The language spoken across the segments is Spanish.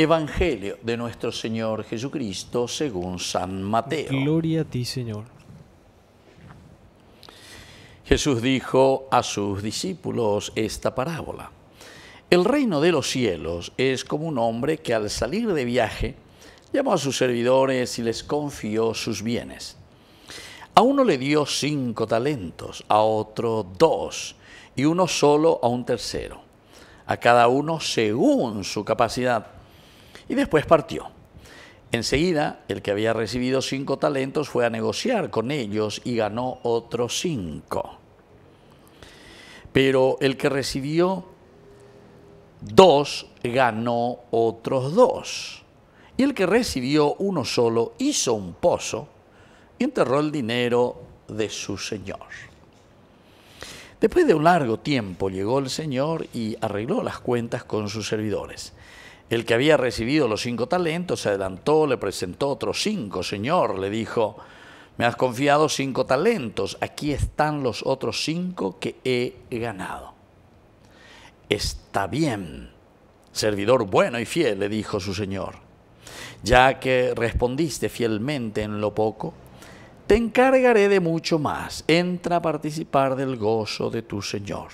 Evangelio de nuestro Señor Jesucristo según San Mateo. Gloria a ti, Señor. Jesús dijo a sus discípulos esta parábola. El reino de los cielos es como un hombre que al salir de viaje llamó a sus servidores y les confió sus bienes. A uno le dio cinco talentos, a otro dos y uno solo a un tercero, a cada uno según su capacidad y después partió. Enseguida, el que había recibido cinco talentos fue a negociar con ellos y ganó otros cinco. Pero el que recibió dos ganó otros dos. Y el que recibió uno solo hizo un pozo y enterró el dinero de su señor. Después de un largo tiempo llegó el señor y arregló las cuentas con sus servidores. El que había recibido los cinco talentos se adelantó, le presentó otros cinco. Señor, le dijo, me has confiado cinco talentos, aquí están los otros cinco que he ganado. Está bien, servidor bueno y fiel, le dijo su señor. Ya que respondiste fielmente en lo poco, te encargaré de mucho más. Entra a participar del gozo de tu señor.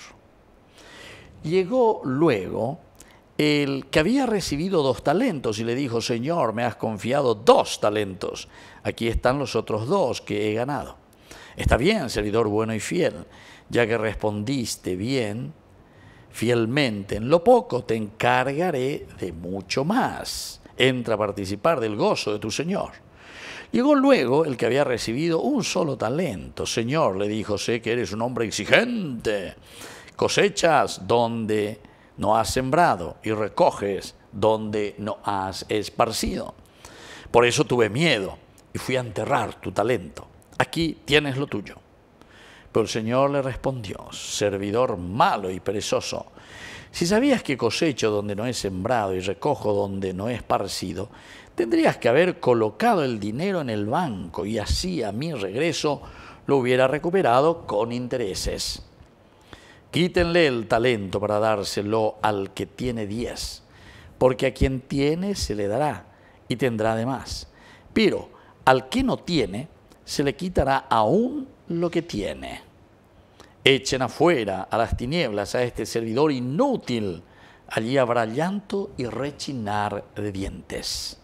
Llegó luego el que había recibido dos talentos y le dijo, Señor, me has confiado dos talentos, aquí están los otros dos que he ganado. Está bien, servidor bueno y fiel, ya que respondiste bien, fielmente en lo poco, te encargaré de mucho más. Entra a participar del gozo de tu Señor. Llegó luego el que había recibido un solo talento. Señor, le dijo, sé que eres un hombre exigente, cosechas donde no has sembrado y recoges donde no has esparcido. Por eso tuve miedo y fui a enterrar tu talento. Aquí tienes lo tuyo. Pero el Señor le respondió, servidor malo y perezoso, si sabías que cosecho donde no he sembrado y recojo donde no he esparcido, tendrías que haber colocado el dinero en el banco y así a mi regreso lo hubiera recuperado con intereses. Quítenle el talento para dárselo al que tiene diez, porque a quien tiene se le dará y tendrá de más. Pero al que no tiene, se le quitará aún lo que tiene. Echen afuera a las tinieblas a este servidor inútil. Allí habrá llanto y rechinar de dientes.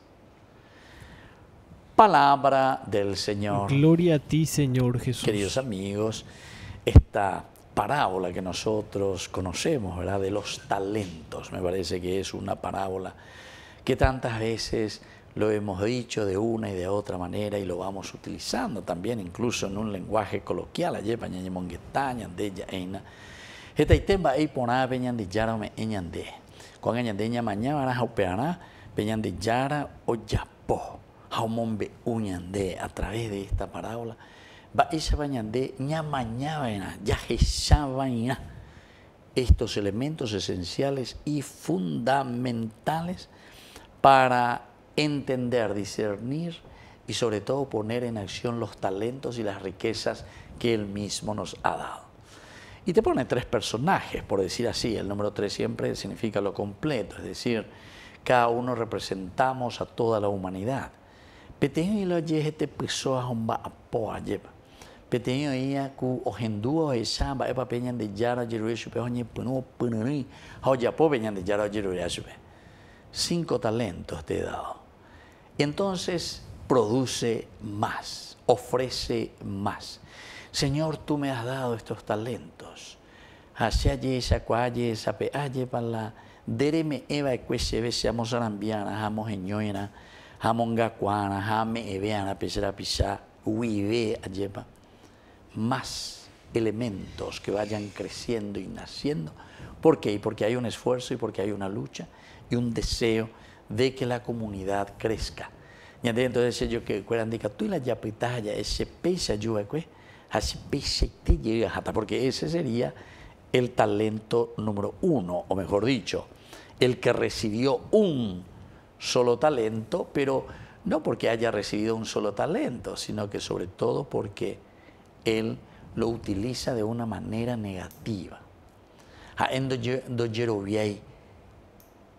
Palabra del Señor. Gloria a ti, Señor Jesús. Queridos amigos, está parábola que nosotros conocemos, ¿verdad? De los talentos, me parece que es una parábola que tantas veces lo hemos dicho de una y de otra manera y lo vamos utilizando también incluso en un lenguaje coloquial. Ayer de peñan de yara de a través de esta parábola estos elementos esenciales y fundamentales para entender, discernir y sobre todo poner en acción los talentos y las riquezas que él mismo nos ha dado. Y te pone tres personajes, por decir así. El número tres siempre significa lo completo, es decir, cada uno representamos a toda la humanidad. y la pues, a petenho ella, ku ohendua esa ba epa peñan de yara jirue supe oñe punu pununi hoya po peñan de yara jirue supe cinco talentos te he dado entonces produce más ofrece más señor tú me has dado estos talentos allí, esa cuaye esa allí para la dereme eva e ve seamos arambiana jamos amos jamongacuana ame eveana pesera pisá uive para más elementos que vayan creciendo y naciendo. ¿Por qué? Porque hay un esfuerzo y porque hay una lucha y un deseo de que la comunidad crezca. Y entonces yo que cueran diga, tú y la yapitaya, ese pesa ayuda, así pesa te llega hasta, porque ese sería el talento número uno, o mejor dicho, el que recibió un solo talento, pero no porque haya recibido un solo talento, sino que sobre todo porque él lo utiliza de una manera negativa. Jaén y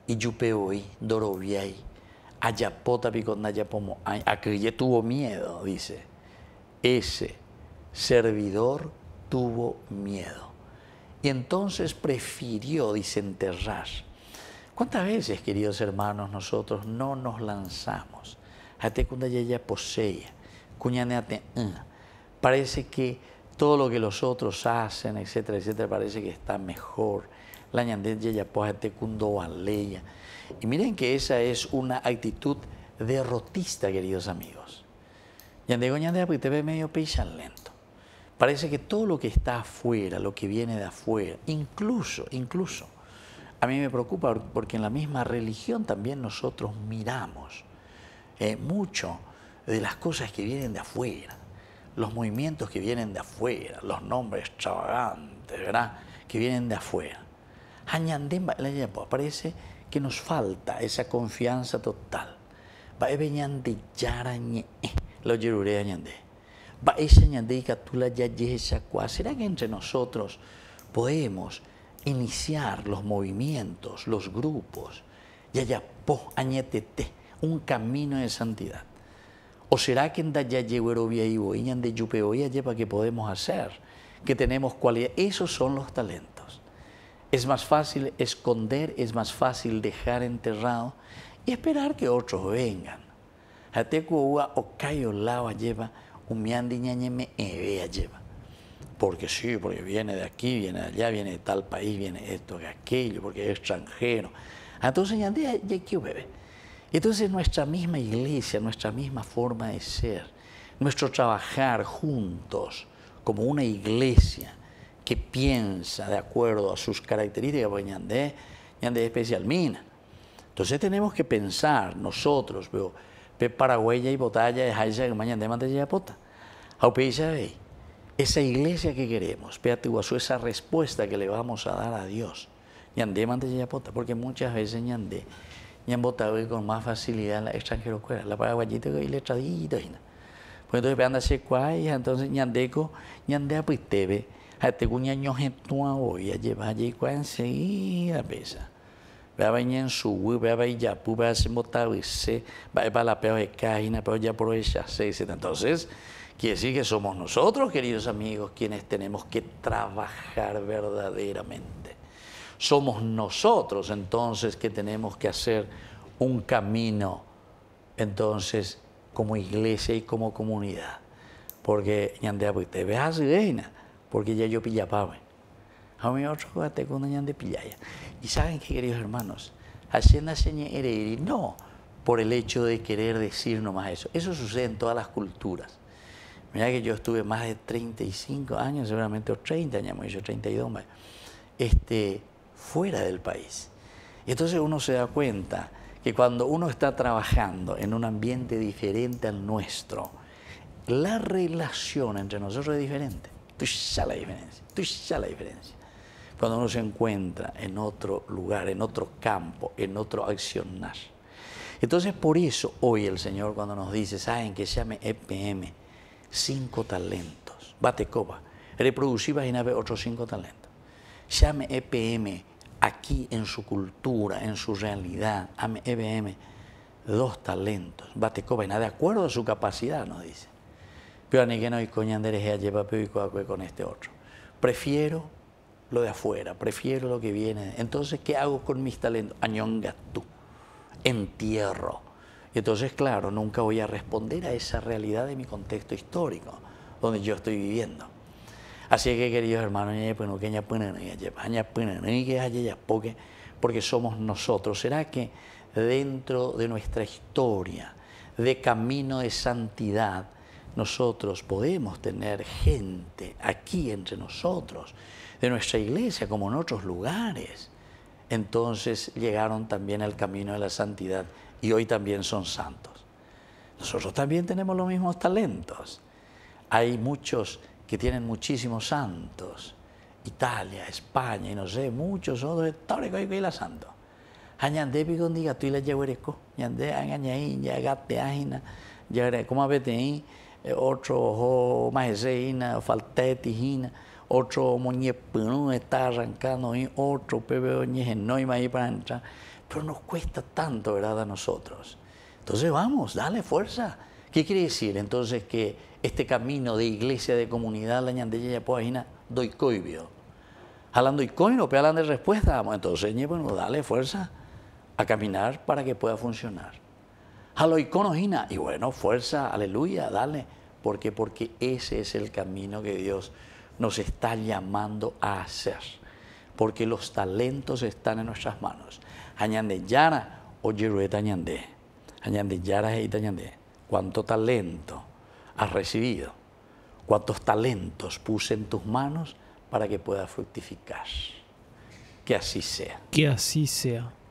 Iyupeoi, Doroviei, Ayapota Aquelle tuvo miedo, dice. Ese servidor tuvo miedo. Y entonces prefirió desenterrar. ¿Cuántas veces, queridos hermanos, nosotros no nos lanzamos? Jate Kundayaya poseya, Cuñaneate, ah, parece que todo lo que los otros hacen, etcétera, etcétera, parece que está mejor. La ñandella ya pues, este Y miren que esa es una actitud derrotista, queridos amigos. Yandego porque te ve medio pichan lento. Parece que todo lo que está afuera, lo que viene de afuera, incluso, incluso, a mí me preocupa porque en la misma religión también nosotros miramos eh, mucho de las cosas que vienen de afuera los movimientos que vienen de afuera, los nombres extravagantes, ¿verdad? Que vienen de afuera. Añandemba, pues, parece que nos falta esa confianza total. Va a yarañe, eh, lo yerure Va a catula ¿Será que entre nosotros podemos iniciar los movimientos, los grupos, po, añetete, un camino de santidad? ¿O será que en y Iñan de Yupeoya, lleva que podemos hacer? Que tenemos cualidad. Esos son los talentos. Es más fácil esconder, es más fácil dejar enterrado y esperar que otros vengan. o lava lleva, un ñañeme Evea lleva. Porque sí, porque viene de aquí, viene de allá, viene de tal país, viene esto, de aquello, porque es extranjero. Entonces, ya, ya, bebé. Entonces nuestra misma iglesia, nuestra misma forma de ser, nuestro trabajar juntos como una iglesia que piensa de acuerdo a sus características, porque Ñandé, Ñandé especial mina. Entonces tenemos que pensar nosotros, pero Paraguay y Botalla es que mañana ve? Esa iglesia que queremos, esa respuesta que le vamos a dar a Dios. Ñandé mantella porque muchas veces Ñandé y han votado con más facilidad la extranjero cuera, la paraguayita y letradita. Y pues entonces vean hace y entonces ni andeco ni ande a este cuña ñojetua hoy, a llevar allí cuá enseguida pesa. Veaba en su hui, veaba y yapu, vea se se va a la peor de cajina, pero ya por ella, se dice. Entonces, quiere decir que somos nosotros, queridos amigos, quienes tenemos que trabajar verdaderamente somos nosotros entonces que tenemos que hacer un camino entonces como iglesia y como comunidad. Porque ah, pues, te veas reina, porque ya yo pillapaba. A mí otro jugate con de pillaya. Y saben qué, queridos hermanos, hacienda seña y no por el hecho de querer decir nomás eso. Eso sucede en todas las culturas. Mira que yo estuve más de 35 años, seguramente, o 30 años, yo 32 más. Este, fuera del país. Y entonces uno se da cuenta que cuando uno está trabajando en un ambiente diferente al nuestro, la relación entre nosotros es diferente. Tú ya la diferencia, tú ya la diferencia. Cuando uno se encuentra en otro lugar, en otro campo, en otro accionar. Entonces por eso hoy el Señor cuando nos dice, saben que se llame EPM, cinco talentos, bate coba, y nave otros cinco talentos. Llame EPM, aquí en su cultura, en su realidad, EBM, e dos talentos, Batecovena, de acuerdo a su capacidad, nos dice. Pero ni que no y coñanderes con este otro. Prefiero lo de afuera, prefiero lo que viene. Entonces, ¿qué hago con mis talentos? Añonga tú, entierro. Y entonces, claro, nunca voy a responder a esa realidad de mi contexto histórico, donde yo estoy viviendo. Así que, queridos hermanos, porque somos nosotros. ¿Será que dentro de nuestra historia de camino de santidad, nosotros podemos tener gente aquí entre nosotros, de nuestra iglesia como en otros lugares? Entonces llegaron también al camino de la santidad y hoy también son santos. Nosotros también tenemos los mismos talentos. Hay muchos que tienen muchísimos santos, Italia, España, y no sé, muchos otros, todo y la santo. Añandé picón diga, tú y la llevareco, añandé, añaí, ya gate, ajina, ya como a ahí, eh, otro ojo, majeseína, tijina, otro moñepinú está arrancando, y otro no hay ahí para entrar. Pero nos cuesta tanto, ¿verdad?, a nosotros. Entonces vamos, dale fuerza. ¿Qué quiere decir entonces que este camino de iglesia, de comunidad, la ñandella y página, doy coibio? Jalando y coibio, pero de respuesta, vamos, entonces, bueno, dale fuerza a caminar para que pueda funcionar. Jalo y conojina, y bueno, fuerza, aleluya, dale. ¿Por Porque ese es el camino que Dios nos está llamando a hacer. Porque los talentos están en nuestras manos. Añande o yerueta añande. Añande cuánto talento has recibido, cuántos talentos puse en tus manos para que puedas fructificar. Que así sea. Que así sea.